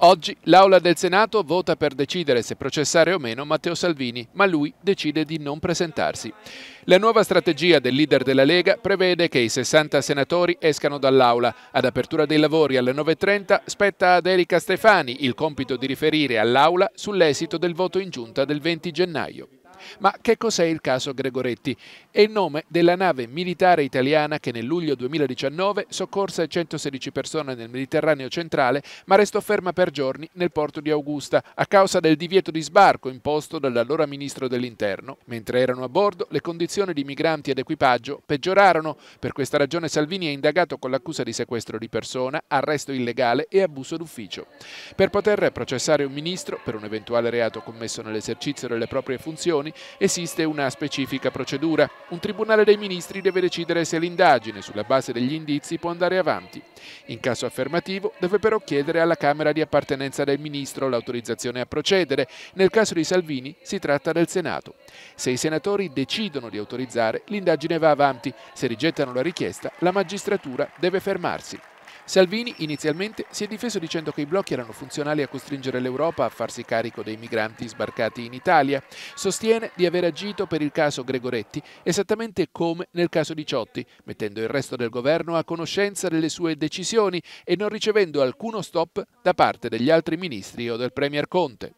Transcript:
Oggi l'Aula del Senato vota per decidere se processare o meno Matteo Salvini, ma lui decide di non presentarsi. La nuova strategia del leader della Lega prevede che i 60 senatori escano dall'Aula. Ad apertura dei lavori alle 9.30 spetta ad Erika Stefani il compito di riferire all'Aula sull'esito del voto in giunta del 20 gennaio. Ma che cos'è il caso Gregoretti? È il nome della nave militare italiana che nel luglio 2019 soccorse 116 persone nel Mediterraneo centrale, ma restò ferma per giorni nel porto di Augusta a causa del divieto di sbarco imposto dall'allora ministro dell'Interno. Mentre erano a bordo, le condizioni di migranti ed equipaggio peggiorarono. Per questa ragione Salvini è indagato con l'accusa di sequestro di persona, arresto illegale e abuso d'ufficio. Per poter processare un ministro per un eventuale reato commesso nell'esercizio delle proprie funzioni, esiste una specifica procedura. Un Tribunale dei Ministri deve decidere se l'indagine sulla base degli indizi può andare avanti. In caso affermativo deve però chiedere alla Camera di appartenenza del Ministro l'autorizzazione a procedere. Nel caso di Salvini si tratta del Senato. Se i senatori decidono di autorizzare, l'indagine va avanti. Se rigettano la richiesta, la magistratura deve fermarsi. Salvini inizialmente si è difeso dicendo che i blocchi erano funzionali a costringere l'Europa a farsi carico dei migranti sbarcati in Italia. Sostiene di aver agito per il caso Gregoretti esattamente come nel caso Diciotti, mettendo il resto del governo a conoscenza delle sue decisioni e non ricevendo alcuno stop da parte degli altri ministri o del Premier Conte.